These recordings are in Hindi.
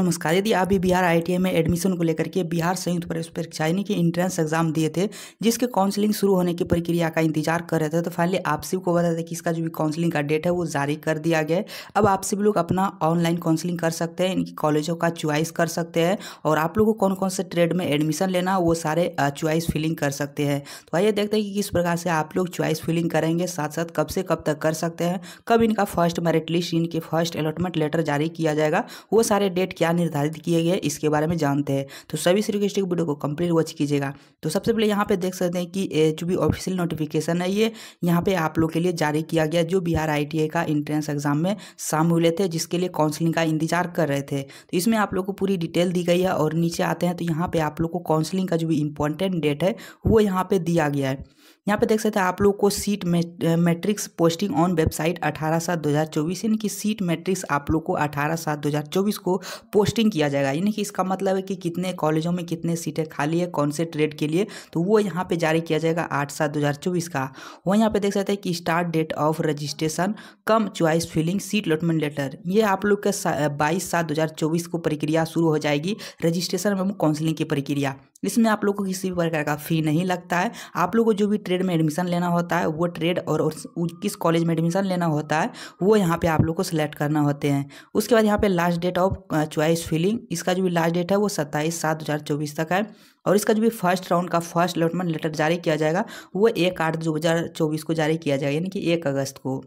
नमस्कार यदि आप भी बिहार आईटीआई में एडमिशन को लेकर के बिहार संयुक्त प्रवेश परीक्षा यानी कि इंट्रेंस एग्जाम दिए थे जिसके काउंसलिंग शुरू होने की प्रक्रिया का इंतजार कर रहे थे तो फाइनली आप सब को बता दें कि इसका जो भी काउंसलिंग का डेट है वो जारी कर दिया गया है अब आप सभी लोग अपना ऑनलाइन काउंसलिंग कर सकते हैं इनकी कॉलेजों का च्वाइस कर सकते हैं और आप लोग को कौन कौन से ट्रेड में एडमिशन लेना वो सारे च्वाइस फिलिंग कर सकते हैं तो आइए देखते हैं कि किस प्रकार से आप लोग च्वाइस फिलिंग करेंगे साथ साथ कब से कब तक कर सकते हैं कब इनका फर्स्ट मेरिट लिस्ट इनके फर्स्ट अलॉटमेंट लेटर जारी किया जाएगा वो सारे डेट क्या निर्धारित किए गए इसके बारे में जानते हैं तो सभी श्री रिक्वेस्टिक वीडियो को कंप्लीट वॉच कीजिएगा तो सबसे पहले यहाँ पे देख सकते हैं कि एच बी ऑफिशियल नोटिफिकेशन है ये यहाँ पे आप लोग के लिए जारी किया गया जो बिहार आई का इंट्रेंस एग्जाम में शामिल हुए थे जिसके लिए काउंसिलिंग का इंतजार कर रहे थे तो इसमें आप लोग को पूरी डिटेल दी गई है और नीचे आते हैं तो यहाँ पर आप लोग को काउंसिलिंग का जो भी इंपॉर्टेंट डेट है वो यहाँ पर दिया गया है यहाँ पे देख सकते हैं आप लोग को seat matrix posting on website 18 सात 2024 हज़ार चौबीस यानी कि सीट मैट्रिक्स आप लोग को 18 सात 2024 को पोस्टिंग किया जाएगा यानी कि इसका मतलब है कि कितने कॉलेजों में कितने सीटें खाली है कौन से ट्रेड के लिए तो वो यहाँ पे जारी किया जाएगा आठ सात दो हज़ार चौबीस का वो यहाँ पे देख सकते हैं कि start date of registration cum choice filling seat allotment letter ये आप लोग के बाईस सात दो हज़ार चौबीस को प्रक्रिया शुरू हो जाएगी रजिस्ट्रेशन एवं काउंसिलिंग की प्रक्रिया इसमें आप लोग को किसी भी प्रकार का फ़ी नहीं लगता है आप लोग को जो भी ट्रेड में एडमिशन लेना होता है वो ट्रेड और, किस कॉलेज में एडमिशन लेना होता है वो यहाँ पे आप लोग को सिलेक्ट करना होते हैं उसके बाद यहाँ पे लास्ट डेट ऑफ वाइज फिलिंग इसका जो भी लास्ट डेट है वो सत्ताईस सात दो हज़ार चौबीस तक है और इसका जो भी फर्स्ट राउंड का फर्स्ट अलॉटमेंट लेटर जारी किया जाएगा वो एक आठ दो हज़ार चौबीस को जारी किया जाएगा यानी कि एक अगस्त को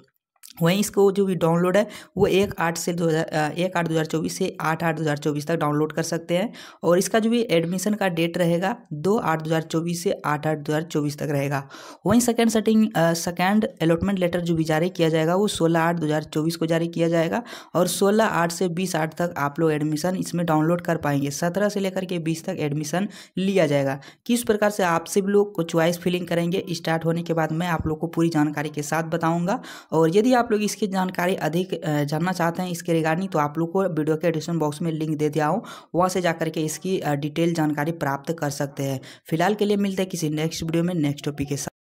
वहीं इसको जो भी डाउनलोड है वो एक आठ से दो हज़ार एक आठ दो हज़ार चौबीस से आठ आठ दो हज़ार चौबीस तक डाउनलोड कर सकते हैं और इसका जो भी एडमिशन का डेट रहेगा दो आठ दो हज़ार चौबीस से आठ आठ दो हज़ार चौबीस तक रहेगा वहीं second setting second allotment letter जो भी जारी किया जाएगा वो सोलह आठ दो हज़ार चौबीस को जारी किया जाएगा और सोलह आठ से बीस आठ तक आप लोग एडमिशन इसमें डाउनलोड कर पाएंगे सत्रह से लेकर के बीस तक एडमिशन लिया जाएगा किस प्रकार से आप सभी लोग को च्वाइस फिलिंग करेंगे स्टार्ट होने के बाद मैं आप लोग को पूरी जानकारी के साथ बताऊँगा और यदि आप आप लोग इसकी जानकारी अधिक जानना चाहते हैं इसके रिगार्डिंग तो आप लोग को वीडियो के डिस्क्रिप्शन बॉक्स में लिंक दे दिया हूँ वहाँ से जाकर के इसकी डिटेल जानकारी प्राप्त कर सकते हैं फिलहाल के लिए मिलते हैं किसी नेक्स्ट वीडियो में नेक्स्ट टॉपिक के साथ